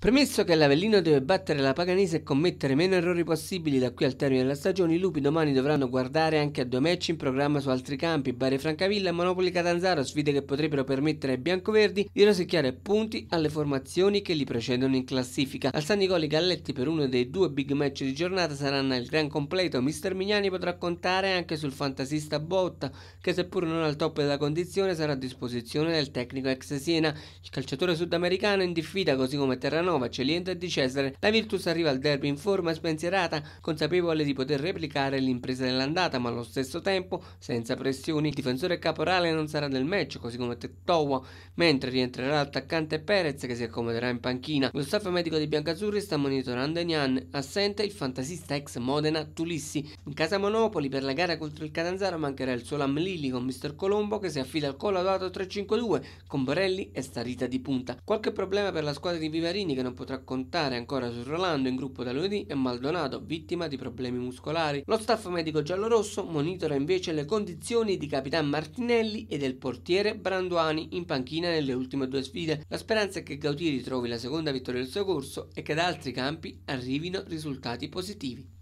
Premesso che l'Avellino deve battere la Paganese e commettere meno errori possibili da qui al termine della stagione, i lupi domani dovranno guardare anche a due match in programma su altri campi, Bari Francavilla e Monopoli Catanzaro, sfide che potrebbero permettere ai biancoverdi di rosicchiare punti alle formazioni che li precedono in classifica. Al San Nicoli Galletti per uno dei due big match di giornata saranno il gran completo, Mister Mignani potrà contare anche sul fantasista Botta, che seppur non al top della condizione sarà a disposizione del tecnico ex Siena. Il calciatore sudamericano in diffida così come Terrano Ivanovac e di Cesare, la Virtus arriva al derby in forma spensierata, consapevole di poter replicare l'impresa dell'andata, ma allo stesso tempo senza pressioni. Il difensore caporale non sarà nel match, così come Tettowa, mentre rientrerà l'attaccante Perez che si accomoderà in panchina. Lo staff medico di Biancazzurri sta monitorando Nian, assente il fantasista ex Modena Tulissi. In casa Monopoli per la gara contro il Catanzaro mancherà il solo Amlili con Mr. Colombo che si affida al collo 3-5-2 con Borelli e Starita di punta. Qualche problema per la squadra di Vivarini che che non potrà contare ancora su Rolando in gruppo da lunedì e Maldonado, vittima di problemi muscolari. Lo staff medico giallorosso monitora invece le condizioni di Capitan Martinelli e del portiere Branduani in panchina nelle ultime due sfide. La speranza è che Gautieri trovi la seconda vittoria del suo corso e che da altri campi arrivino risultati positivi.